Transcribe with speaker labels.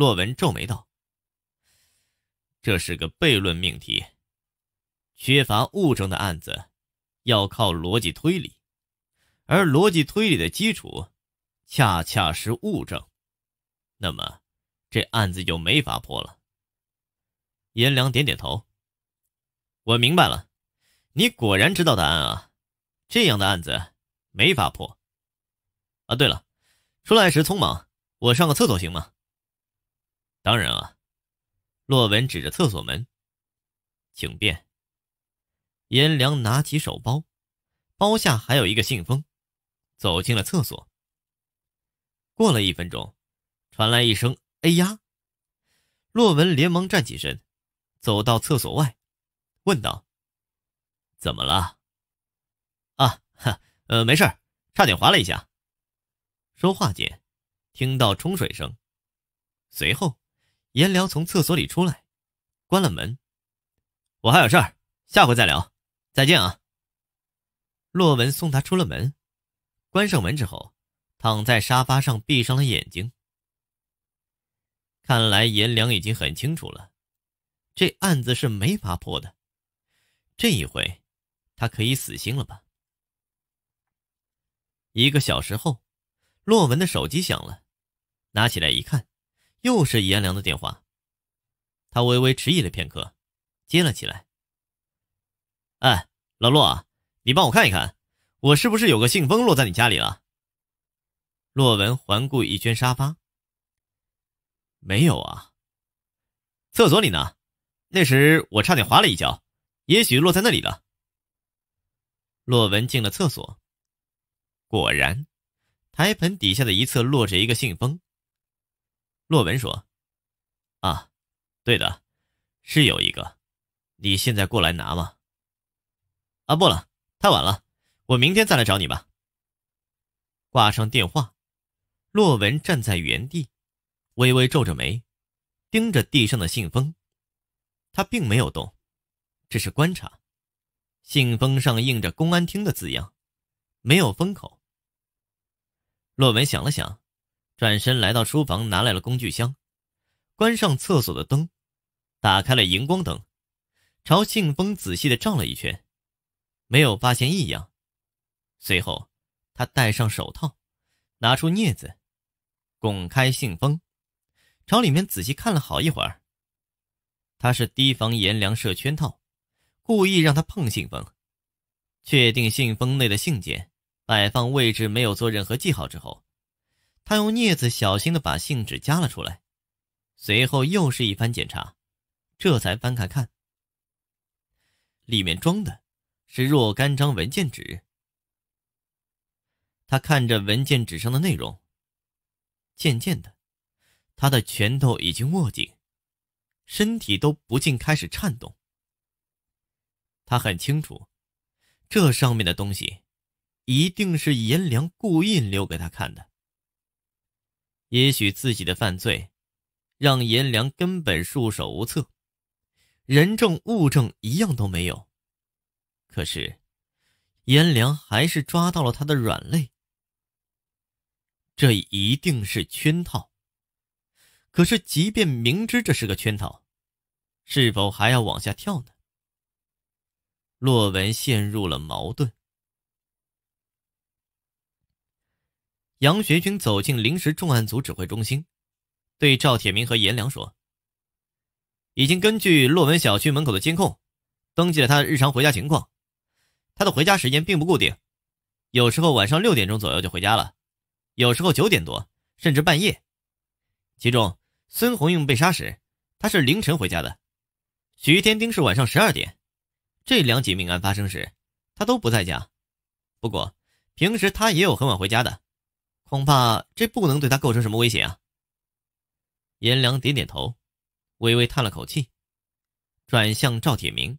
Speaker 1: 洛文皱眉道：“这是个悖论命题，缺乏物证的案子，要靠逻辑推理，而逻辑推理的基础，恰恰是物证，那么，这案子就没法破了。”颜良点点头：“我明白了，你果然知道答案啊！这样的案子没法破。”啊，对了，出来时匆忙，我上个厕所行吗？当然啊，洛文指着厕所门，请便。颜良拿起手包，包下还有一个信封，走进了厕所。过了一分钟，传来一声“哎呀”，洛文连忙站起身，走到厕所外，问道：“怎么了？”啊，哈，呃，没事差点滑了一下。说话间，听到冲水声，随后。颜良从厕所里出来，关了门。我还有事儿，下回再聊，再见啊！洛文送他出了门，关上门之后，躺在沙发上闭上了眼睛。看来颜良已经很清楚了，这案子是没法破的。这一回，他可以死心了吧？一个小时后，洛文的手机响了，拿起来一看。又是严良的电话，他微微迟疑了片刻，接了起来。哎，老啊，你帮我看一看，我是不是有个信封落在你家里了？洛文环顾一圈沙发，没有啊。厕所里呢？那时我差点滑了一跤，也许落在那里了。洛文进了厕所，果然，台盆底下的一侧落着一个信封。洛文说：“啊，对的，是有一个，你现在过来拿吗？”“啊，不了，太晚了，我明天再来找你吧。”挂上电话，洛文站在原地，微微皱着眉，盯着地上的信封。他并没有动，只是观察。信封上印着公安厅的字样，没有封口。洛文想了想。转身来到书房，拿来了工具箱，关上厕所的灯，打开了荧光灯，朝信封仔细的照了一圈，没有发现异样。随后，他戴上手套，拿出镊子，拱开信封，朝里面仔细看了好一会儿。他是提防颜良设圈套，故意让他碰信封，确定信封内的信件摆放位置没有做任何记号之后。他用镊子小心的把信纸夹了出来，随后又是一番检查，这才翻开看，里面装的是若干张文件纸。他看着文件纸上的内容，渐渐的，他的拳头已经握紧，身体都不禁开始颤动。他很清楚，这上面的东西一定是颜良故意留给他看的。也许自己的犯罪，让颜良根本束手无策，人证物证一样都没有。可是，颜良还是抓到了他的软肋。这一定是圈套。可是，即便明知这是个圈套，是否还要往下跳呢？洛文陷入了矛盾。杨学军走进临时重案组指挥中心，对赵铁明和颜良说：“已经根据洛文小区门口的监控，登记了他的日常回家情况。他的回家时间并不固定，有时候晚上六点钟左右就回家了，有时候九点多，甚至半夜。其中，孙红英被杀时，他是凌晨回家的；徐天丁是晚上十二点。这两起命案发生时，他都不在家。不过，平时他也有很晚回家的。”恐怕这不能对他构成什么威胁啊！颜良点点头，微微叹了口气，转向赵铁明。